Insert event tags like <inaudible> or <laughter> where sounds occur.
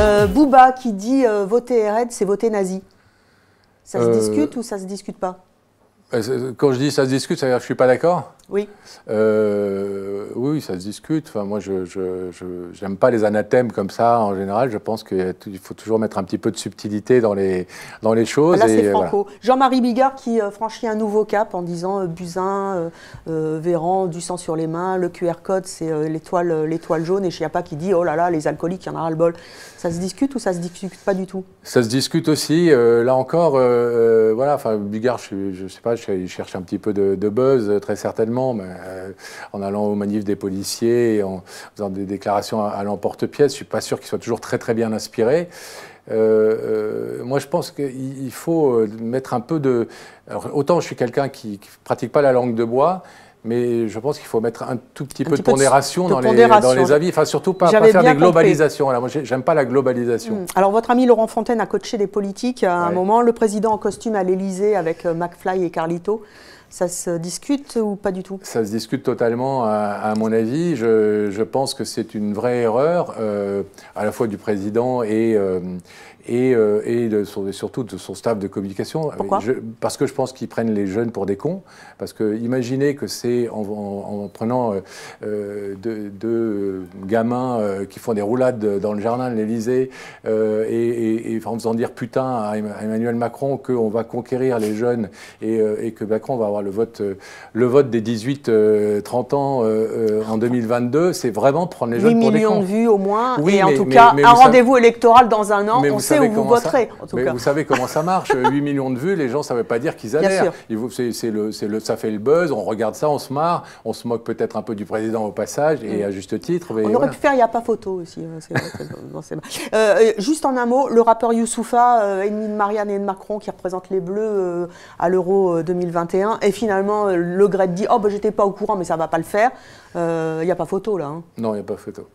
Bouba euh, Booba qui dit euh, voter Red c'est voter nazi. Ça se euh, discute ou ça se discute pas Quand je dis ça se discute, ça veut dire que je suis pas d'accord Oui oui, ça se discute. Enfin, moi, je n'aime pas les anathèmes comme ça en général. Je pense qu'il faut toujours mettre un petit peu de subtilité dans les, dans les choses. Ah, là, c'est Franco. Jean-Marie Bigard qui euh, franchit un nouveau cap en disant Buzin, euh, Buzyn, euh, Véran, du sang sur les mains, le QR code, c'est l'étoile, l'étoile jaune. Et pas qui dit oh là là, les alcooliques, il y en a le bol. Ça se discute ou ça se discute pas du tout Ça se discute aussi. là encore, voilà, enfin, Bigard, je, ne sais pas, il cherche un petit peu de, buzz, très certainement, mais, en allant au manif des policiers en faisant des déclarations à, l'emporte-pièce. Je ne suis pas sûr qu'ils soient toujours très très bien inspirés. Euh, euh, moi, je pense qu'il faut euh, mettre un peu de. autant je suis quelqu'un qui ne pratique pas la langue de bois, mais je pense qu'il faut mettre un tout petit peu de pondération, dans, Les, dans, Les, avis. Enfin, surtout pas, faire des globalisations. Alors, moi, j'aime pas la globalisation. Hmm. Alors, votre ami Laurent Fontaine a coaché des politiques à un moment. Le président en costume à l'Élysée avec McFly et Carlito. Ça se discute ou pas du tout Ça se discute totalement, à, mon avis. Je, pense que c'est une vraie erreur, euh, à la fois du président et, euh, et, euh, et surtout de son staff de communication. Pourquoi Parce que je pense qu'ils prennent les jeunes pour des cons. Parce que imaginez que c'est en, prenant deux, gamins qui font des roulades dans le jardin de l'Elysée et, et, en faisant dire putain à Emmanuel Macron qu'on va conquérir les jeunes et, que Macron va avoir le vote, euh, le vote des 18-30 euh, ans euh, en 2022, c'est vraiment prendre les jeunes pour des millions de vues au moins, oui, et en tout cas, un rendez-vous électoral dans un an, on sait où vous voterez. mais vous savez comment ça marche. 8 <laughs> millions de vues, les gens, ça ne veut pas dire qu'ils adhèrent. c'est, le, le, ça fait le buzz, on regarde ça, on se marre, on se moque peut-être un peu du président au passage, et mm. à juste titre. on aurait pu faire, il n'y a pas photo aussi. Hein, juste en un mot, le rappeur Youssoufa, ennemi Marianne et Macron, qui représente les Bleus à l'Euro 2021, et finalement euh, le GRED dit Oh, ben j'étais pas au courant, mais ça va pas le faire. Il euh, n'y a pas photo là. Hein. Non, il n'y a pas photo.